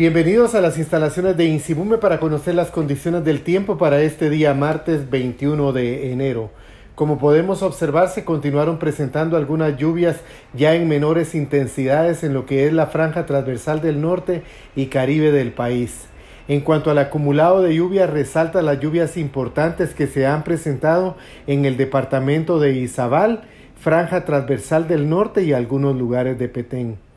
Bienvenidos a las instalaciones de Insibume para conocer las condiciones del tiempo para este día martes 21 de enero. Como podemos observar, se continuaron presentando algunas lluvias ya en menores intensidades en lo que es la franja transversal del norte y Caribe del país. En cuanto al acumulado de lluvias, resalta las lluvias importantes que se han presentado en el departamento de Izabal, franja transversal del norte y algunos lugares de Petén.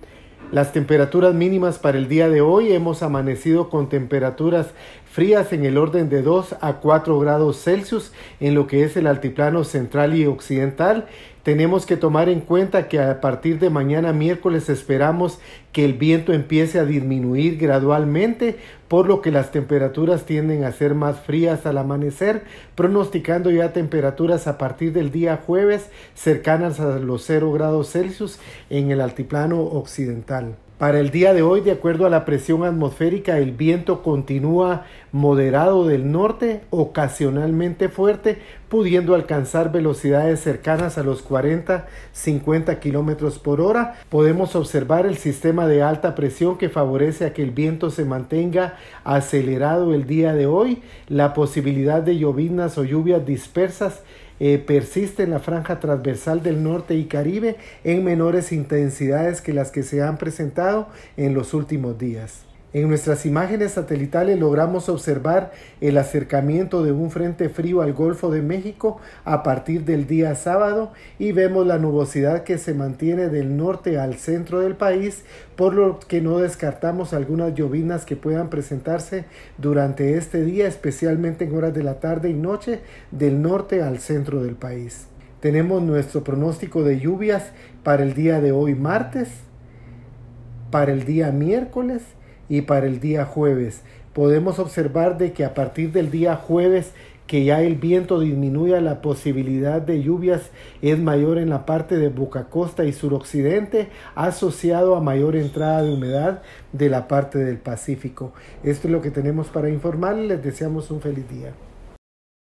Las temperaturas mínimas para el día de hoy hemos amanecido con temperaturas frías en el orden de 2 a 4 grados Celsius en lo que es el altiplano central y occidental tenemos que tomar en cuenta que a partir de mañana miércoles esperamos que el viento empiece a disminuir gradualmente, por lo que las temperaturas tienden a ser más frías al amanecer, pronosticando ya temperaturas a partir del día jueves cercanas a los 0 grados Celsius en el altiplano occidental. Para el día de hoy, de acuerdo a la presión atmosférica, el viento continúa moderado del norte, ocasionalmente fuerte, pudiendo alcanzar velocidades cercanas a los 40-50 kilómetros por hora. Podemos observar el sistema de alta presión que favorece a que el viento se mantenga acelerado el día de hoy, la posibilidad de lloviznas o lluvias dispersas eh, persiste en la franja transversal del norte y Caribe en menores intensidades que las que se han presentado en los últimos días. En nuestras imágenes satelitales logramos observar el acercamiento de un frente frío al Golfo de México a partir del día sábado y vemos la nubosidad que se mantiene del norte al centro del país, por lo que no descartamos algunas llovinas que puedan presentarse durante este día, especialmente en horas de la tarde y noche del norte al centro del país. Tenemos nuestro pronóstico de lluvias para el día de hoy martes, para el día miércoles, y para el día jueves. Podemos observar de que a partir del día jueves que ya el viento disminuya, la posibilidad de lluvias es mayor en la parte de Costa y suroccidente, asociado a mayor entrada de humedad de la parte del Pacífico. Esto es lo que tenemos para informarles. Les deseamos un feliz día.